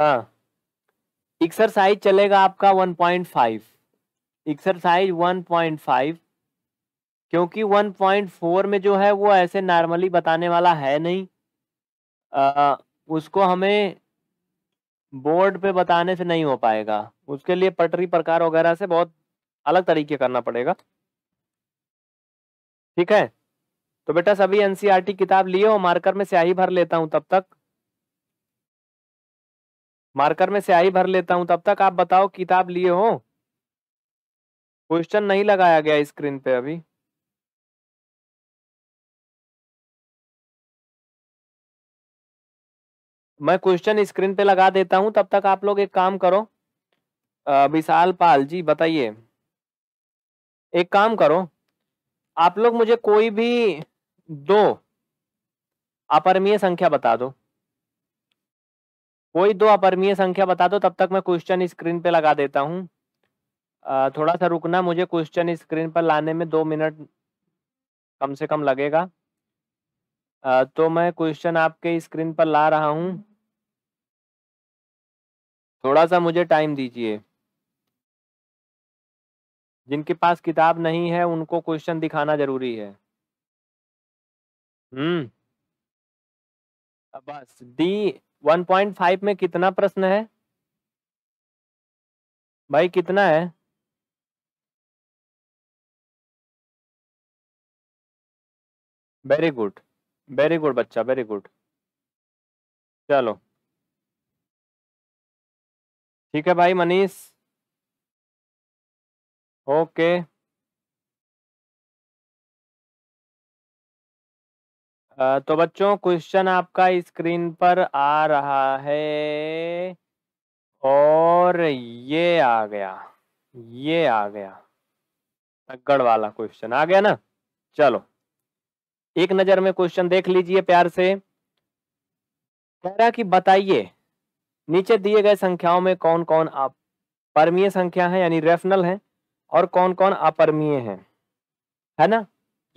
हाँ एक्सरसाइज चलेगा आपका 1.5 एक्सरसाइज 1.5 क्योंकि 1.4 में जो है वो ऐसे नॉर्मली बताने वाला है नहीं आ, उसको हमें बोर्ड पे बताने से नहीं हो पाएगा उसके लिए पटरी प्रकार वगैरह से बहुत अलग तरीके करना पड़ेगा ठीक है तो बेटा सभी एनसीईआरटी e किताब लिए हो मार्कर में स्याही भर लेता हूँ तब तक मार्कर में स्याही भर लेता हूं तब तक आप बताओ किताब लिए हो क्वेश्चन नहीं लगाया गया स्क्रीन पे अभी मैं क्वेश्चन स्क्रीन पे लगा देता हूं तब तक आप लोग एक काम करो विशाल पाल जी बताइए एक काम करो आप लोग मुझे कोई भी दो अपरमीय संख्या बता दो कोई दो अपरमीय संख्या बता दो तब तक मैं क्वेश्चन स्क्रीन पे लगा देता हूँ थोड़ा सा रुकना मुझे क्वेश्चन स्क्रीन पर लाने में दो मिनट कम से कम लगेगा आ, तो मैं क्वेश्चन आपके स्क्रीन पर ला रहा हूँ थोड़ा सा मुझे टाइम दीजिए जिनके पास किताब नहीं है उनको क्वेश्चन दिखाना जरूरी है हम्म बस डी 1.5 में कितना प्रश्न है भाई कितना है वेरी गुड वेरी गुड बच्चा वेरी गुड चलो ठीक है भाई मनीष ओके तो बच्चों क्वेश्चन आपका स्क्रीन पर आ रहा है और ये आ गया ये आ गया तगड़ वाला क्वेश्चन आ गया ना चलो एक नजर में क्वेश्चन देख लीजिए प्यार से कह रहा कि बताइए नीचे दिए गए संख्याओं में कौन कौन आप परमीय संख्या है यानी रेफनल है और कौन कौन अपरमीय है है ना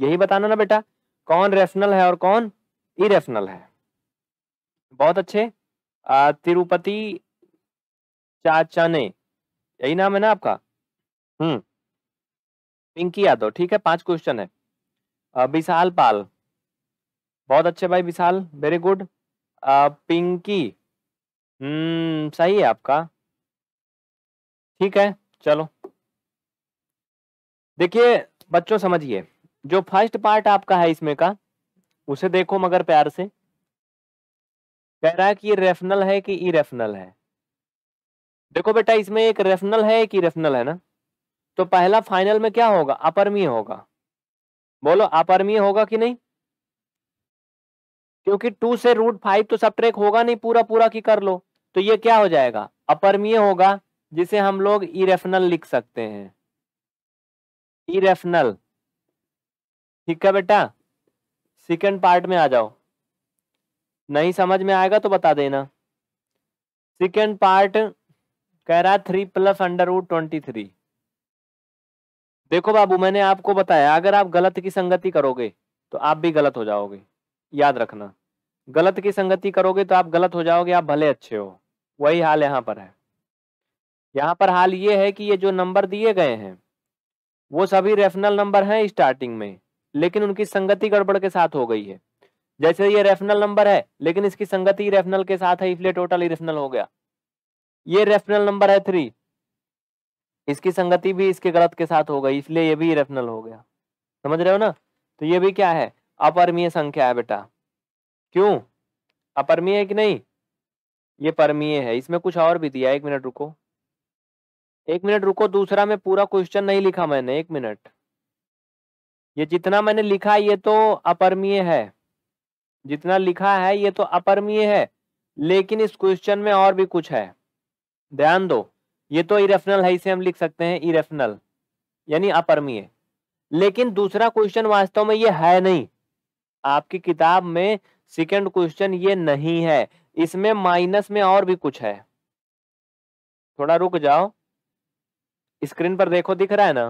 यही बताना ना बेटा कौन रेफनल है और कौन इरेशनल है बहुत अच्छे तिरुपति चाचाने यही नाम है ना आपका हम्म पिंकी यादव ठीक है पांच क्वेश्चन है विशाल पाल बहुत अच्छे भाई Vishal very good Pinky hmm सही है आपका ठीक है चलो देखिए बच्चों समझिए जो फर्स्ट पार्ट आपका है इसमें का उसे देखो मगर प्यार से कह रहा है कि ये रेफनल है कि इरेफनल है देखो बेटा इसमें एक रेफनल है एक इरेफनल है ना तो पहला फाइनल में क्या होगा अपरमीय होगा बोलो अपरमीय होगा कि नहीं क्योंकि टू से रूट फाइव तो सब ट्रेक होगा नहीं पूरा पूरा की कर लो तो ये क्या हो जाएगा अपरमीय होगा जिसे हम लोग इरेफनल लिख सकते हैं इरेफनल ठीक है बेटा सेकंड पार्ट में आ जाओ नहीं समझ में आएगा तो बता देना सेकेंड पार्ट कह रहा है three plus under root twenty three देखो बाबू मैंने आपको बताया अगर आप गलत की संगति करोगे तो आप भी गलत हो जाओगे याद रखना गलत की संगति करोगे तो आप गलत हो जाओगे आप भले अच्छे हो वही हाल यहाँ पर है यहाँ पर हाल ये है कि ये जो नंबर दिए गए हैं वो सभी रेफनल नंबर हैं स्टार्टिंग में लेकिन उनकी संगति गड़बड़ के साथ हो गई है जैसे ये रेफनल नंबर है लेकिन इसकी संगति रेफनल के साथ है इसलिए टोटल इरेफनल हो गया ये रेफनल नंबर है थ्री इसकी संगति भी इसके गलत के साथ हो गई इसलिए ये भी इरेफनल हो गया समझ रहे हो ना तो ये भी क्या है अपरमीय संख्या है बेटा क्यों अपरमीय है कि नहीं ये परमीय है इसमें कुछ और भी दिया एक मिनट रुको एक मिनट रुको दूसरा में पूरा क्वेश्चन नहीं लिखा मैंने एक मिनट ये जितना मैंने लिखा ये तो अपरमीय है जितना लिखा है ये तो अपरमीय है लेकिन इस क्वेश्चन में और भी कुछ है ध्यान दो ये तो इरेफनल है इसे हम लिख सकते हैं इरेफनल यानी अपरमीय लेकिन दूसरा क्वेश्चन वास्तव में ये है नहीं आपकी किताब में सेकंड क्वेश्चन ये नहीं है इसमें माइनस में और भी कुछ है थोड़ा रुक जाओ स्क्रीन पर देखो दिख रहा है ना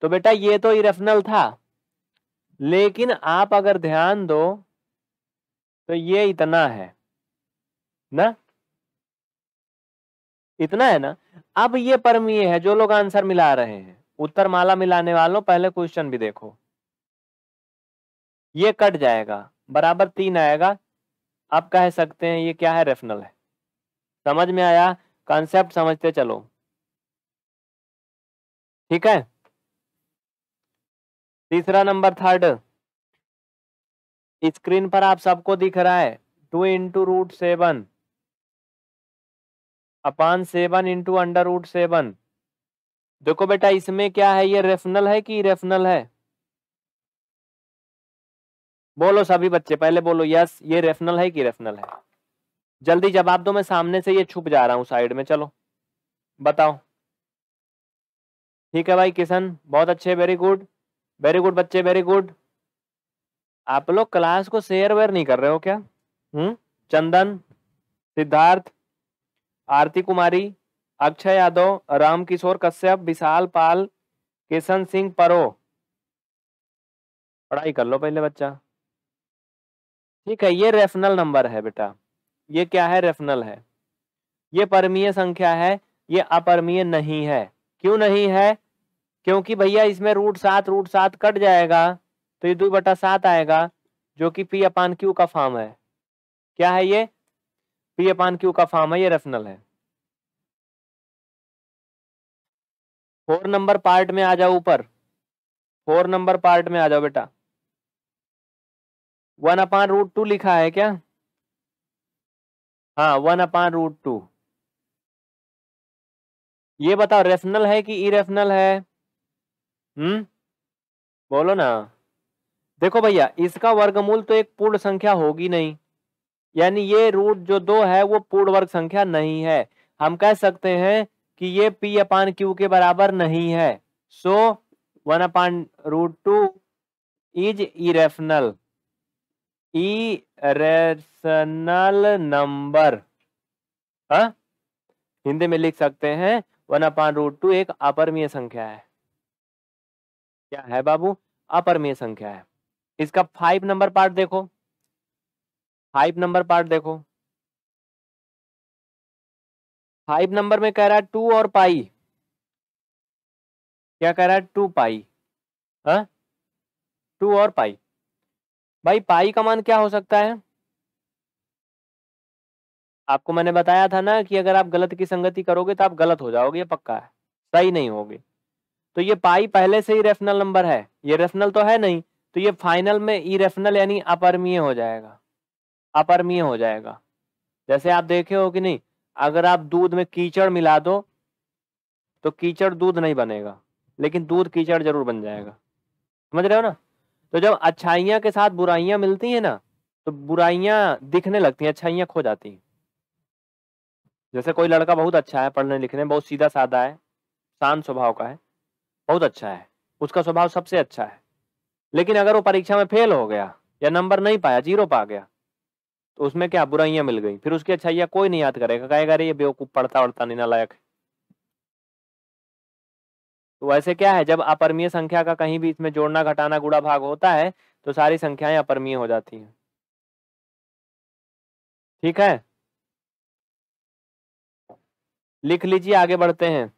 तो बेटा ये तो इरेफनल था लेकिन आप अगर ध्यान दो तो ये इतना है ना इतना है ना अब ये परमीय है जो लोग आंसर मिला रहे हैं उत्तर माला मिलाने वालों पहले क्वेश्चन भी देखो ये कट जाएगा बराबर तीन आएगा आप कह सकते हैं ये क्या है रेफनल है समझ में आया कॉन्सेप्ट समझते चलो ठीक है तीसरा नंबर थर्ड स्क्रीन पर आप सबको दिख रहा है two into root seven upon seven into under root seven देखो बेटा इसमें क्या है ये रेफनल है कि रेफनल है बोलो सभी बच्चे पहले बोलो यस ये रेफनल है कि रेफनल है जल्दी जवाब दो मैं सामने से ये छुप जा रहा हूं साइड में चलो बताओ ठीक है भाई किशन बहुत अच्छे वेरी गुड वेरी गुड बच्चे वेरी गुड आप लोग क्लास को शेयर वेयर नहीं कर रहे हो क्या हम्म चंदन सिद्धार्थ आरती कुमारी अक्षय यादव राम किशोर कश्यप विशाल पाल किशन सिंह परो पढ़ाई कर लो पहले बच्चा ठीक है ये रेफनल नंबर है बेटा ये क्या है रेफनल है ये परमीय संख्या है ये अपरमीय नहीं है क्यों नहीं है क्योंकि भैया इसमें रूट सात रूट सात कट जाएगा तो ये दो बटा सात आएगा जो कि पी अपान क्यू का फॉर्म है क्या है ये पी अपान क्यू का फॉर्म है ये रेफनल है फोर नंबर पार्ट में आ जाओ ऊपर फोर नंबर पार्ट में आ जाओ बेटा वन अपान रूट टू लिखा है क्या हाँ वन अपान रूट टू ये बताओ रेफनल है कि इरेफनल है हम्म बोलो ना देखो भैया इसका वर्गमूल तो एक पूर्ण संख्या होगी नहीं यानी ये रूट जो दो है वो पूर्ण वर्ग संख्या नहीं है हम कह सकते हैं कि ये p अपान क्यू के बराबर नहीं है so one upon root two is irrational rational number Hindi में लिख सकते हैं वन अपान रूट टू एक अपरमीय संख्या है क्या है बाबू अपरमेय संख्या है इसका फाइव नंबर पार्ट देखो फाइव नंबर पार्ट देखो फाइव नंबर में कह रहा है टू और पाई क्या कह रहा है टू पाई हा? टू और पाई भाई पाई का मान क्या हो सकता है आपको मैंने बताया था ना कि अगर आप गलत की संगति करोगे तो आप गलत हो जाओगे पक्का है सही नहीं होगी तो ये पाई पहले से ही रेफनल नंबर है ये रेफनल तो है नहीं तो ये फाइनल में ई रेफनल यानी अपरमीय हो जाएगा अपरमीय हो जाएगा जैसे आप देखे हो कि नहीं अगर आप दूध में कीचड़ मिला दो तो कीचड़ दूध नहीं बनेगा लेकिन दूध कीचड़ जरूर बन जाएगा समझ रहे हो ना तो जब अच्छाइयाँ के साथ बुराइयाँ मिलती हैं ना तो बुराइयाँ दिखने लगती हैं अच्छाइयाँ खो जाती हैं जैसे कोई लड़का बहुत अच्छा है पढ़ने लिखने बहुत सीधा साधा है शांत स्वभाव का है बहुत अच्छा है उसका स्वभाव सबसे अच्छा है लेकिन अगर वो परीक्षा में फेल हो गया या नंबर नहीं पाया जीरो पा गया तो उसमें क्या बुराइयां मिल गई फिर उसकी अच्छाइयाँ कोई नहीं याद करेगा कहेगा अरे ये बेवकूफ़ पढ़ता उड़ता नहीं नालायक तो वैसे क्या है जब अपरमीय संख्या का कहीं भी इसमें जोड़ना घटाना गुड़ा भाग होता है तो सारी संख्याएं अपरमीय हो जाती हैं ठीक है लिख लीजिए आगे बढ़ते हैं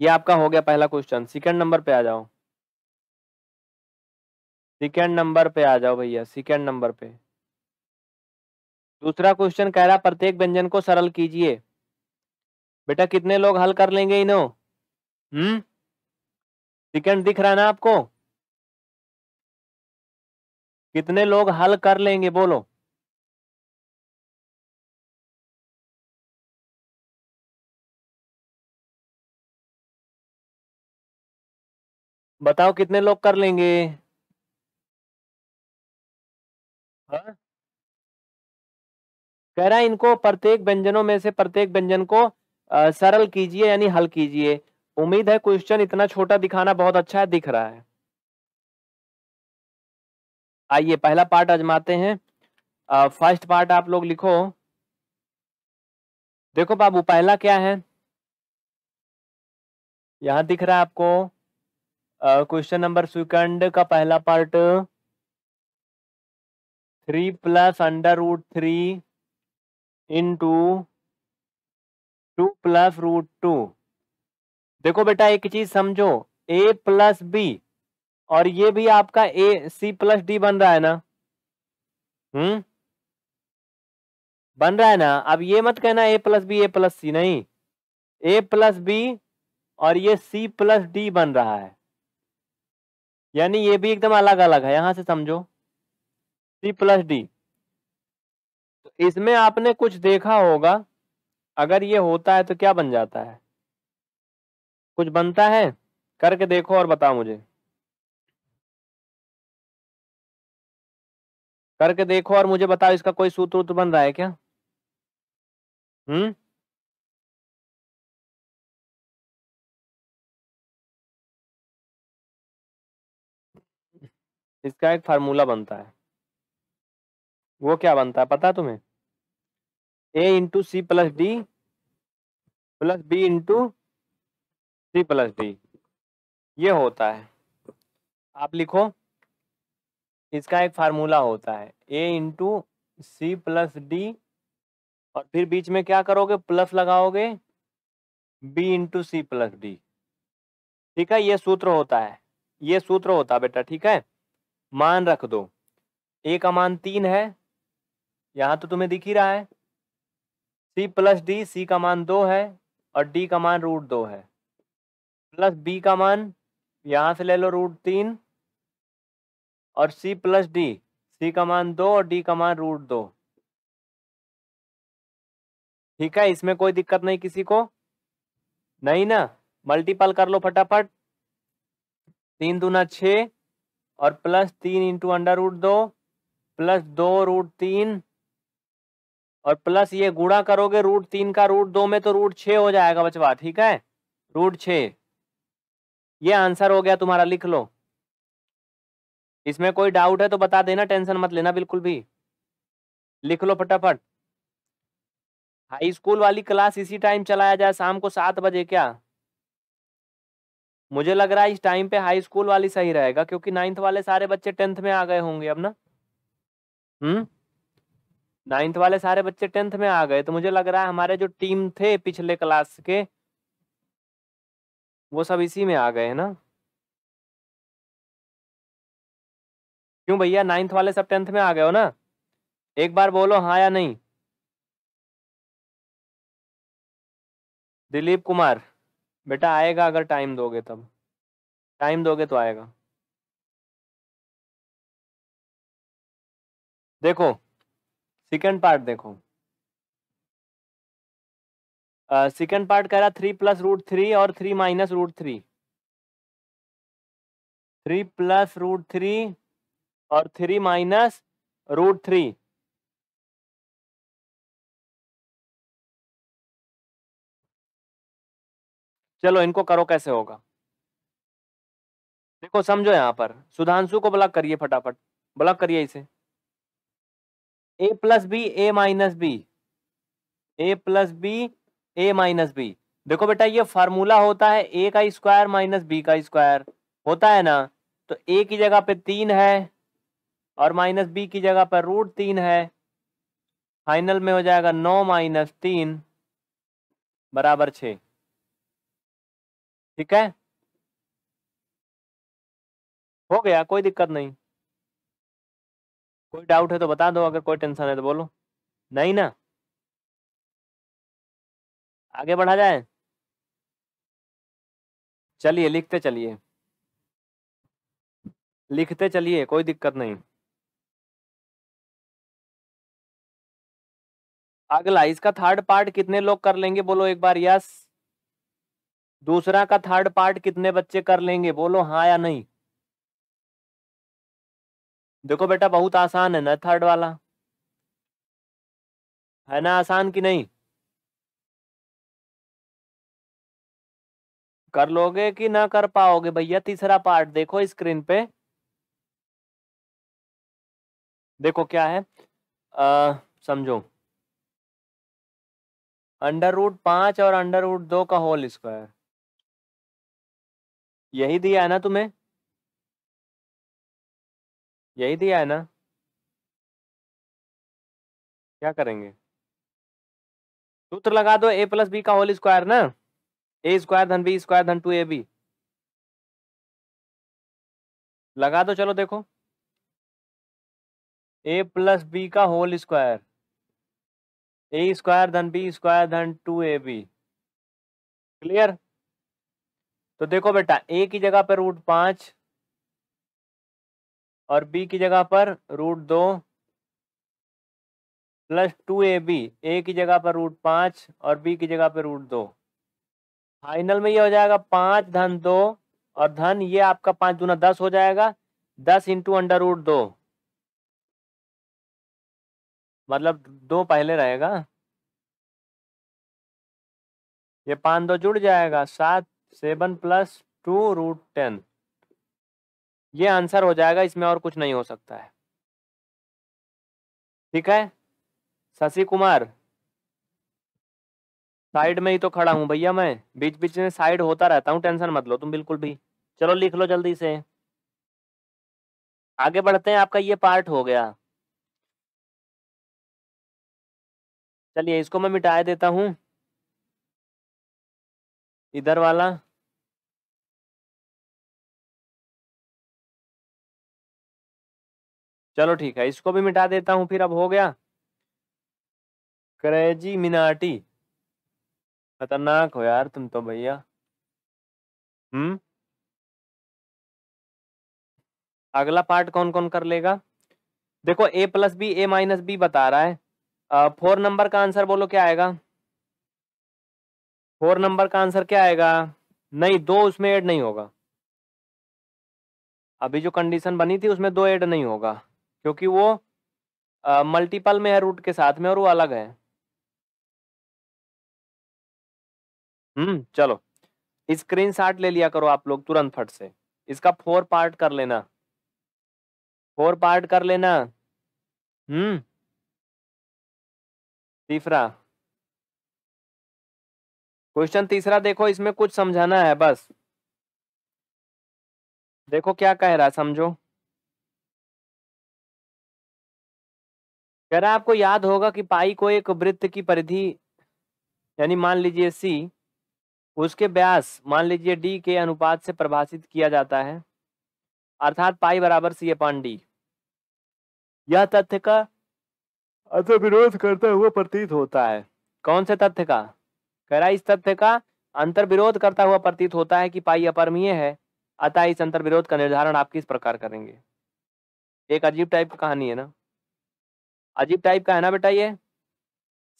ये आपका हो गया पहला क्वेश्चन सेकंड नंबर पे आ जाओ सेकंड नंबर पे आ जाओ भैया सेकेंड नंबर पे दूसरा क्वेश्चन कह रहा प्रत्येक व्यंजन को सरल कीजिए बेटा कितने लोग हल कर लेंगे इनो हम्म सेकंड दिख रहा है ना आपको कितने लोग हल कर लेंगे बोलो बताओ कितने लोग कर लेंगे हा? कह रहा है इनको प्रत्येक व्यंजनों में से प्रत्येक व्यंजन को आ, सरल कीजिए यानी हल कीजिए उम्मीद है क्वेश्चन इतना छोटा दिखाना बहुत अच्छा है दिख रहा है आइए पहला पार्ट आजमाते हैं फर्स्ट पार्ट आप लोग लिखो देखो बाबू पहला क्या है यहां दिख रहा है आपको क्वेश्चन नंबर सेकंड का पहला part three plus under root three into two plus root two देखो बेटा एक चीज समझो ए प्लस बी और ये भी आपका ए सी प्लस डी बन रहा है ना हम्म बन रहा है ना अब ये मत कहना A plus B A plus C नहीं ए प्लस बी और ये सी प्लस डी बन रहा है यानी ये भी एकदम अलग अलग है यहां से समझो सी प्लस डी तो इसमें आपने कुछ देखा होगा अगर ये होता है तो क्या बन जाता है कुछ बनता है करके देखो और बताओ मुझे करके देखो और मुझे बताओ इसका कोई सूत्र बन रहा है क्या हम्म इसका एक फार्मूला बनता है वो क्या बनता है पता है तुम्हें A into C plus D plus B into C plus D ये होता है आप लिखो इसका एक फार्मूला होता है A into C plus D और फिर बीच में क्या करोगे प्लस लगाओगे B into C plus D ठीक है ये सूत्र होता है ये सूत्र होता है बेटा ठीक है मान रख दो ए का मान तीन है यहाँ तो तुम्हें दिख ही रहा है सी प्लस डी सी का मान दो है और डी का मान रूट दो है प्लस बी का मान यहाँ से ले लो रूट तीन और सी प्लस डी सी का मान दो और डी का मान रूट दो ठीक है इसमें कोई दिक्कत नहीं किसी को नहीं ना मल्टीपल कर लो फटाफट तीन दूना छः और प्लस तीन इंटू अंडर रूट दो प्लस दो रूट तीन और प्लस ये गुणा करोगे रूट तीन का रूट दो में तो रूट छः हो जाएगा बचवा ठीक है रूट छः ये आंसर हो गया तुम्हारा लिख लो इसमें कोई डाउट है तो बता देना टेंशन मत लेना बिल्कुल भी लिख लो फटाफट हाई स्कूल वाली क्लास इसी टाइम चलाया जाए शाम को सात बजे क्या मुझे लग रहा है इस टाइम पे हाई स्कूल वाली सही रहेगा क्योंकि नाइन्थ वाले सारे बच्चे टेंथ में आ गए होंगे अब ना हम्म नाइन्थ वाले सारे बच्चे टेंथ में आ गए तो मुझे लग रहा है हमारे जो टीम थे पिछले क्लास के वो सब इसी में आ गए है ना क्यों भैया नाइन्थ वाले सब टेंथ में आ गए हो ना एक बार बोलो हाँ या नहीं दिलीप कुमार बेटा आएगा अगर टाइम दोगे तब टाइम दोगे तो आएगा देखो सेकेंड पार्ट देखो सेकेंड पार्ट कह रहा थ्री प्लस रूट थ्री और three minus root three three plus root three और थ्री माइनस रूट थ्री चलो इनको करो कैसे होगा देखो समझो यहाँ पर सुधांशु को ब्लॉक करिए फटाफट ब्लॉक करिए इसे A plus B A minus B A plus B A minus B देखो बेटा ये फार्मूला होता है ए का स्क्वायर माइनस बी का स्क्वायर होता है ना तो ए की जगह पे तीन है और माइनस बी की जगह पर रूट तीन है फाइनल में हो जाएगा नौ माइनस तीन बराबर छः ठीक है हो गया कोई दिक्कत नहीं कोई डाउट है तो बता दो अगर कोई टेंशन है तो बोलो नहीं ना आगे बढ़ा जाए चलिए लिखते चलिए लिखते चलिए कोई दिक्कत नहीं अगला इसका थर्ड पार्ट कितने लोग कर लेंगे बोलो एक बार यस दूसरा का थर्ड पार्ट कितने बच्चे कर लेंगे बोलो हाँ या नहीं देखो बेटा बहुत आसान है ना थर्ड वाला है ना आसान कि नहीं कर लोगे कि ना कर पाओगे भैया तीसरा पार्ट देखो स्क्रीन पे देखो क्या है समझो अंडर रूट पांच और अंडर रूट दो का होल स्क्वायर यही दिया है ना तुम्हें यही दिया है ना क्या करेंगे सूत्र लगा दो ए प्लस बी का होल स्क्वायर ना ए स्क्वायर धन बी स्क्वायर धन टू ए बी लगा दो चलो देखो ए प्लस बी का होल स्क्वायर ए स्क्वायर धन बी स्क्वायर धन टू ए बी क्लियर तो देखो बेटा ए की जगह पर रूट पांच और बी की जगह पर रूट दो plus two A B A की जगह पर रूट पांच और बी की जगह पर रूट दो फाइनल में ये हो जाएगा पांच धन दो और धन ये आपका पांच दूना दस हो जाएगा दस इंटू अंडर रूट दो मतलब दो पहले रहेगा ये पांच दो जुड़ जाएगा सात seven plus two root ten ये आंसर हो जाएगा इसमें और कुछ नहीं हो सकता है ठीक है शशि कुमार साइड में ही तो खड़ा हूं भैया मैं बीच बीच में साइड होता रहता हूं टेंशन मत लो तुम बिल्कुल भी चलो लिख लो जल्दी से आगे बढ़ते हैं आपका ये पार्ट हो गया चलिए इसको मैं मिटाए देता हूँ इधर वाला चलो ठीक है इसको भी मिटा देता हूं फिर अब हो गया क्रेजी मिनाटी खतरनाक हो यार तुम तो भैया हम्म अगला पार्ट कौन कौन कर लेगा देखो A plus B A minus B बता रहा है फोर नंबर का आंसर बोलो क्या आएगा फोर नंबर का आंसर क्या आएगा नहीं दो उसमें ऐड नहीं होगा अभी जो कंडीशन बनी थी उसमें दो ऐड नहीं होगा क्योंकि वो मल्टीपल में है रूट के साथ में और वो अलग है हम्म चलो स्क्रीन शॉट ले लिया करो आप लोग तुरंत फट से इसका फोर पार्ट कर लेना फोर पार्ट कर लेना हम्म तीसरा क्वेश्चन तीसरा देखो इसमें कुछ समझाना है बस देखो क्या कह रहा है समझो कह रहा है आपको याद होगा कि पाई को एक वृत्त की परिधि यानी मान लीजिए सी उसके व्यास मान लीजिए डी के अनुपात से परिभाषित किया जाता है अर्थात पाई बराबर सी अपान डी यह तथ्य का अतः अच्छा, विरोध करता हुआ प्रतीत होता है कौन से तथ्य का कह रहा है इस तथ्य का अंतर विरोध करता हुआ प्रतीत होता है कि पाई अपरमीय है अतः इस अंतर विरोध का निर्धारण आप किस प्रकार करेंगे एक अजीब टाइप की कहानी है ना अजीब टाइप का है ना बेटा ये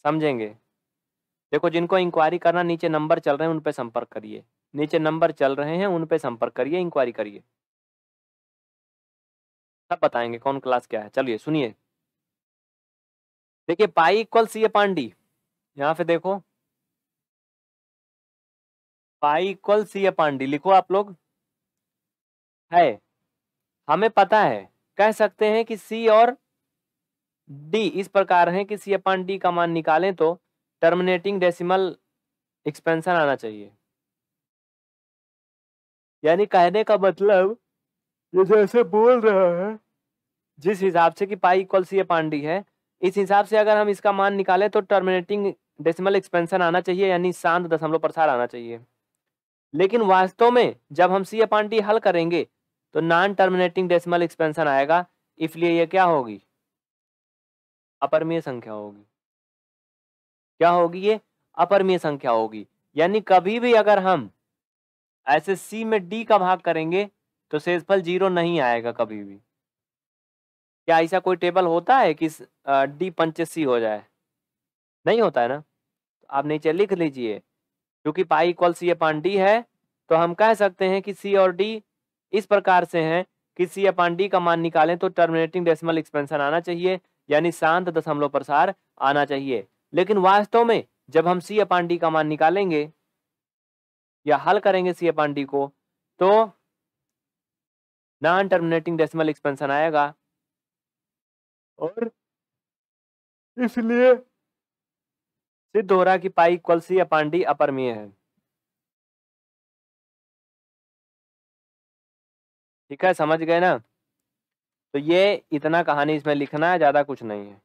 समझेंगे देखो जिनको इंक्वायरी करना नीचे नंबर चल रहे हैं उन पर संपर्क करिए नीचे नंबर चल रहे हैं उन पर संपर्क करिए इंक्वायरी करिए सब बताएंगे कौन क्लास क्या है चलिए सुनिए देखिए पाई इक्वल सी ए पांडी यहाँ पे देखो पाई इक्वल सी अपान डी लिखो आप लोग है हमें पता है कह सकते हैं कि सी और डी इस प्रकार है कि सी अपान डी का मान निकालें तो टर्मिनेटिंग डेसिमल एक्सपेंशन आना चाहिए यानी कहने का मतलब जैसे बोल रहा है जिस हिसाब से कि पाई इक्वल सी अपान डी है इस हिसाब से अगर हम इसका मान निकालें तो टर्मिनेटिंग डेसिमल एक्सपेंशन आना चाहिए यानी शांत दशमलव प्रसार आना चाहिए लेकिन वास्तव में जब हम सी अपॉन डी हल करेंगे तो नॉन टर्मिनेटिंग डेसिमल एक्सपेंशन आएगा इसलिए यह क्या होगी अपरमीय संख्या होगी क्या होगी ये अपरमीय संख्या होगी यानी कभी भी अगर हम ऐसे सी में डी का भाग करेंगे तो शेषफल जीरो नहीं आएगा कभी भी क्या ऐसा कोई टेबल होता है कि डी पंचे सी हो जाए नहीं होता है ना आप नीचे लिख लीजिए क्योंकि पाई इक्वल सी अपान डी है तो हम कह सकते हैं कि सी और डी इस प्रकार से हैं कि सी अपान डी का मान निकालें तो टर्मिनेटिंग डेसिमल एक्सपेंशन आना चाहिए यानी शांत दशमलव प्रसार आना चाहिए लेकिन वास्तव में जब हम सी अपान डी का मान निकालेंगे या हल करेंगे सी अपान डी को तो नॉन टर्मिनेटिंग डेसिमल एक्सपेंशन आएगा और इसलिए सिद्ध हो रहा कि पाई इक्वल सी अपान डी अपरमीय है ठीक है समझ गए ना तो ये इतना कहानी इसमें लिखना है ज्यादा कुछ नहीं है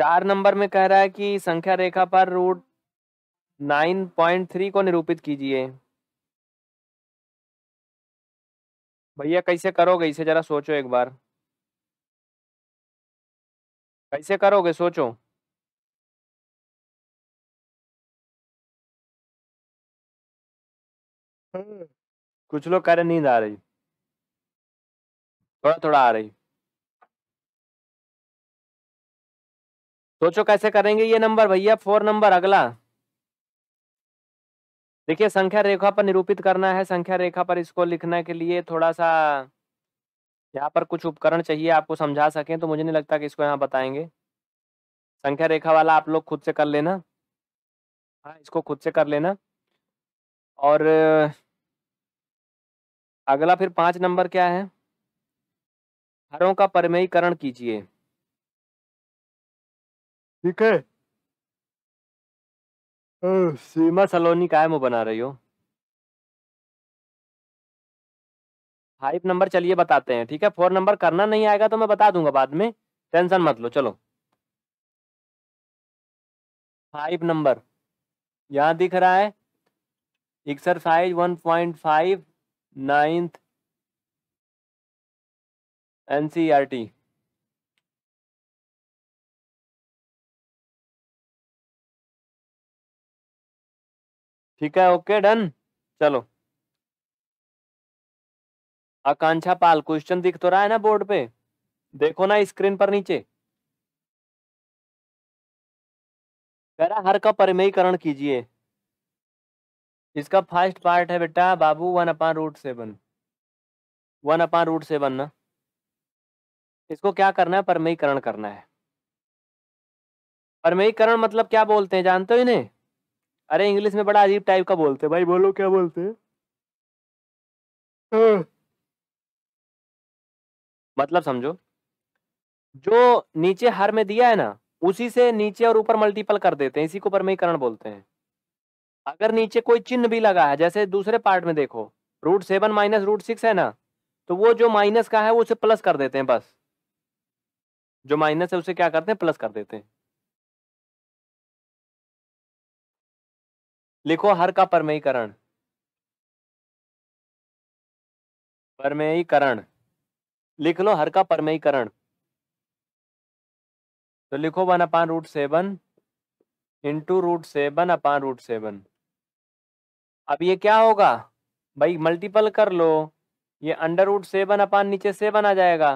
चार नंबर में कह रहा है कि संख्या रेखा पर रूट नाइन पॉइंट थ्री को निरूपित कीजिए भैया कैसे करोगे इसे जरा सोचो एक बार कैसे करोगे सोचो हम्म, कुछ लोग कह रहे नींद आ रही। थोड़ा-थोड़ा आ रही। सोचो कैसे करेंगे ये नंबर भैया फोर नंबर अगला। देखिए संख्या रेखा पर निरूपित करना है, संख्या रेखा पर इसको लिखने के लिए थोड़ा-सा यहाँ पर कुछ उपकरण चाहिए आपको समझा सकें तो मुझे नहीं लगता कि इसको यहाँ बताएंगे संख्या रेखा वाला आप लोग खुद से कर लेना। हाँ, इसको खुद से कर लेना और अगला फिर पांच नंबर क्या है हरों का परमेयीकरण कीजिए ठीक है सीमा सलोनी का वो बना रही हो फाइव नंबर चलिए बताते हैं ठीक है फोर नंबर करना नहीं आएगा तो मैं बता दूंगा बाद में टेंशन मत लो चलो फाइव नंबर यहां दिख रहा है exercise one point five ninth T ठीक है ओके डन चलो आकांक्षा पाल क्वेश्चन दिख तो रहा है ना बोर्ड पे देखो ना स्क्रीन पर नीचे कह रहा हर का परिमयीकरण कीजिए इसका फर्स्ट पार्ट है बेटा बाबू one upon root seven one upon root seven ना इसको क्या करना है परमयीकरण करना है परमयीकरण मतलब क्या बोलते हैं जानते हो इन्हें अरे इंग्लिश में बड़ा अजीब टाइप का बोलते हैं भाई बोलो क्या बोलते हैं हाँ। मतलब समझो जो नीचे हर में दिया है ना उसी से नीचे और ऊपर मल्टीपल कर देते हैं इसी को परमयीकरण बोलते हैं अगर नीचे कोई चिन्ह भी लगा है जैसे दूसरे पार्ट में देखो root seven minus root six है ना तो वो जो माइनस का है वो उसे प्लस कर देते हैं बस जो माइनस है उसे क्या करते हैं प्लस कर देते हैं लिखो हर का परमेयीकरण परमेयीकरण लिख लो हर का परमेयीकरण तो लिखो one upon root seven into root seven upon root seven अब ये क्या होगा भाई मल्टीपल कर लो ये अंडर रूट सेवन अपान नीचे सेवन आ जाएगा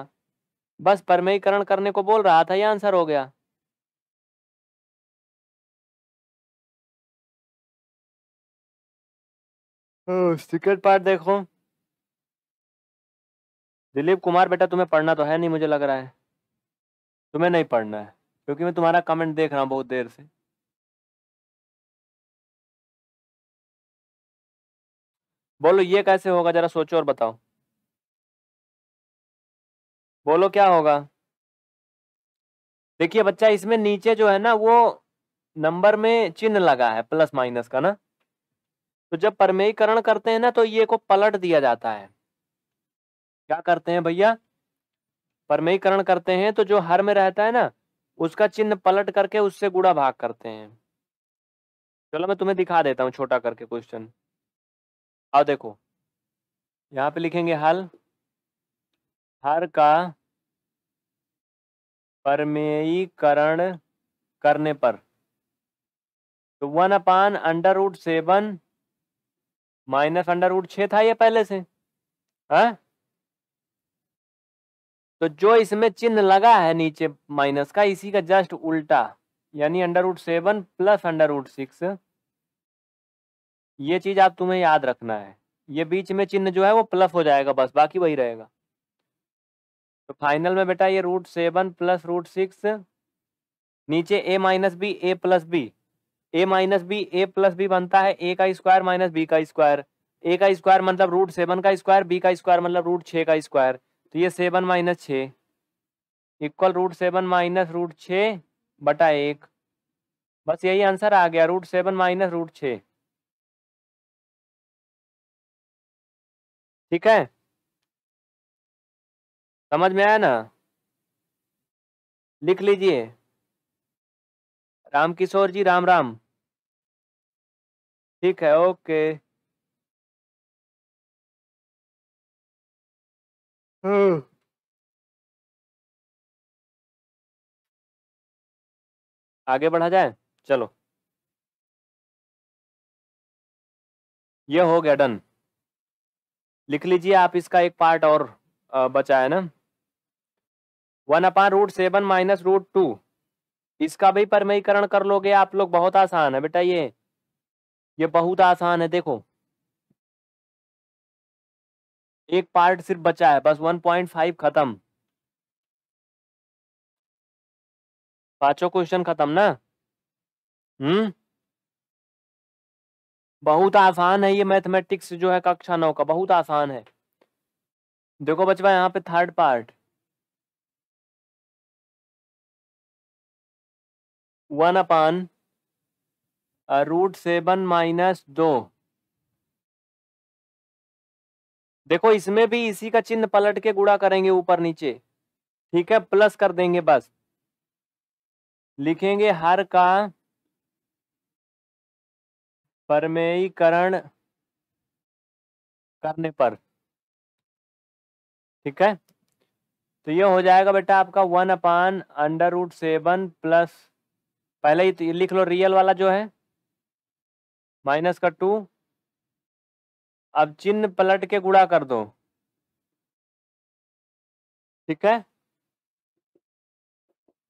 बस परमयीकरण करने को बोल रहा था ये आंसर हो गया सीक्रेट पार्ट देखो दिलीप कुमार बेटा तुम्हें पढ़ना तो है नहीं मुझे लग रहा है तुम्हें नहीं पढ़ना है क्योंकि मैं तुम्हारा कमेंट देख रहा हूँ बहुत देर से बोलो ये कैसे होगा जरा सोचो और बताओ बोलो क्या होगा देखिए बच्चा इसमें नीचे जो है ना वो नंबर में चिन्ह लगा है प्लस माइनस का ना तो जब परमेयकरण करते हैं ना तो ये को पलट दिया जाता है क्या करते हैं भैया परमेयकरण करते हैं तो जो हर में रहता है ना उसका चिन्ह पलट करके उससे गुड़ा भाग करते हैं चलो मैं तुम्हें दिखा देता हूँ छोटा करके क्वेश्चन आओ देखो यहाँ पे लिखेंगे हल हर का परमेयीकरण करने पर तो one upon under root seven minus under root छ था ये पहले से है हाँ? तो जो इसमें चिन्ह लगा है नीचे माइनस का इसी का जस्ट उल्टा यानी under root seven plus under root six ये चीज आप तुम्हें याद रखना है ये बीच में चिन्ह जो है वो प्लस हो जाएगा बस बाकी वही रहेगा तो फाइनल में बेटा ये root seven plus root six नीचे A minus B A plus B A minus B A plus B बनता है ए का स्क्वायर माइनस बी का स्क्वायर ए का स्क्वायर मतलब रूट सेवन का स्क्वायर बी का स्क्वायर मतलब रूट छः का स्क्वायर तो ये सेवन माइनस छः equal root seven minus root छः बटा एक बस यही आंसर आ गया रूट सेवन माइनस रूट छः ठीक है समझ में आया ना लिख लीजिए राम किशोर जी राम राम ठीक है ओके हम्म। आगे बढ़ा जाए चलो यह हो गया डन लिख लीजिए आप इसका एक पार्ट और बचा है ना one upon root seven minus root two इसका भी परमयीकरण कर लोगे आप लोग बहुत आसान है बेटा ये ये बहुत आसान है देखो एक पार्ट सिर्फ बचा है बस वन पॉइंट फाइव खत्म पांचों क्वेश्चन खत्म ना हम्म बहुत आसान है ये मैथमेटिक्स जो है कक्षा नौ का बहुत आसान है देखो बचवा यहाँ पे third part one upon root seven minus दो देखो इसमें भी इसी का चिन्ह पलट के गुड़ा करेंगे ऊपर नीचे ठीक है प्लस कर देंगे बस लिखेंगे हर का परमेयीकरण करने पर ठीक है तो ये हो जाएगा बेटा आपका one upon under root seven plus पहले ही तो लिख लो रियल वाला जो है माइनस का टू अब चिन्ह पलट के गुड़ा कर दो ठीक है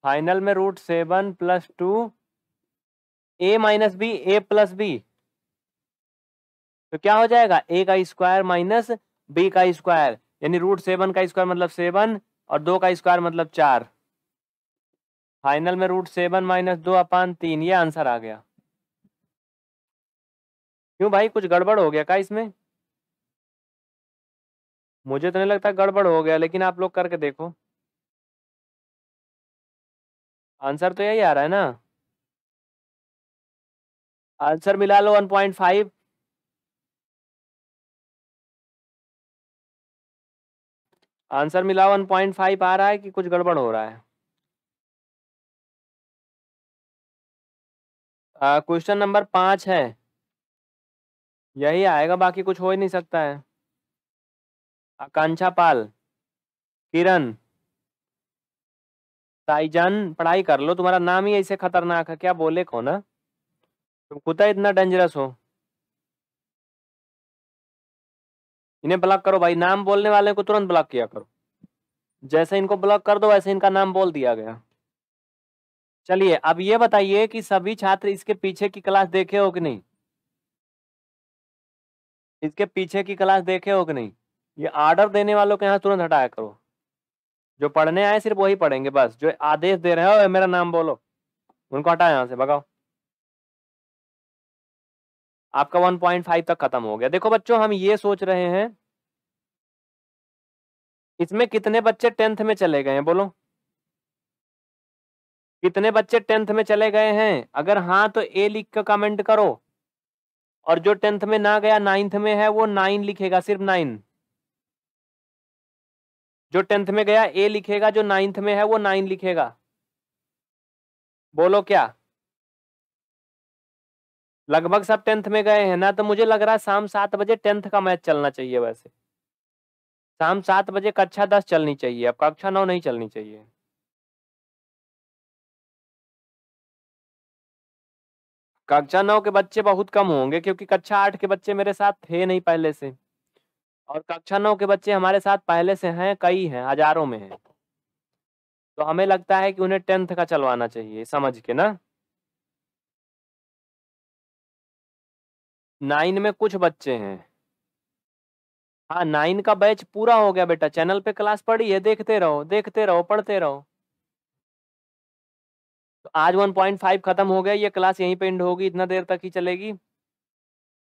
फाइनल में root seven plus two A minus B A plus B तो क्या हो जाएगा ए का स्क्वायर माइनस बी का स्क्वायर यानी रूट सेवन का स्क्वायर मतलब सेवन और दो का स्क्वायर मतलब चार फाइनल में रूट सेवन माइनस दो अपान तीन ये आंसर आ गया क्यों भाई कुछ गड़बड़ हो गया का इसमें मुझे तो नहीं लगता गड़बड़ हो गया लेकिन आप लोग करके देखो आंसर तो यही आ रहा है ना आंसर मिला लो 1.5 आंसर मिला 1.5 आ रहा है कि कुछ गड़बड़ हो रहा है क्वेश्चन नंबर पांच है यही आएगा बाकी कुछ हो ही नहीं सकता है आकांक्षा पाल किरण ताइजान पढ़ाई कर लो तुम्हारा नाम ही ऐसे खतरनाक है क्या बोले को ना तुम कुत्ता इतना डेंजरस हो इन्हें ब्लॉक करो भाई नाम बोलने वाले को तुरंत ब्लॉक किया करो जैसे इनको ब्लॉक कर दो वैसे इनका नाम बोल दिया गया चलिए अब ये बताइए कि सभी छात्र इसके पीछे की क्लास देखे हो कि नहीं इसके पीछे की क्लास देखे हो कि नहीं ये ऑर्डर देने वालों के यहाँ तुरंत हटाया करो जो पढ़ने आए सिर्फ वही पढ़ेंगे बस जो आदेश दे रहे हो मेरा नाम बोलो उनको हटाया यहाँ से भगाओ आपका 1.5 तक खत्म हो गया देखो बच्चों हम ये सोच रहे हैं इसमें कितने बच्चे टेंथ में चले गए हैं बोलो कितने बच्चे टेंथ में चले गए हैं अगर हाँ तो ए लिख कर कमेंट करो और जो टेंथ में ना गया नाइन्थ में है वो नाइन लिखेगा सिर्फ नाइन जो टेंथ में गया ए लिखेगा जो नाइन्थ में है वो नाइन लिखेगा बोलो क्या लगभग सब टेंथ में गए हैं ना तो मुझे लग रहा है शाम सात बजे टेंथ का मैच चलना चाहिए वैसे शाम सात बजे कक्षा दस चलनी चाहिए अब कक्षा नौ नहीं चलनी चाहिए कक्षा नौ के बच्चे बहुत कम होंगे क्योंकि कक्षा आठ के बच्चे मेरे साथ थे नहीं पहले से और कक्षा नौ के बच्चे हमारे साथ पहले से हैं कई हैं हजारों में हैं तो हमें लगता है कि उन्हें टेंथ का चलवाना चाहिए समझ के ना नाइन में कुछ बच्चे हैं हाँ नाइन का बैच पूरा हो गया बेटा चैनल पे क्लास पढ़ी है देखते रहो देखते रहो पढ़ते रहो तो आज फाइव खत्म हो गया ये क्लास यहीं पे एंड होगी इतना देर तक ही चलेगी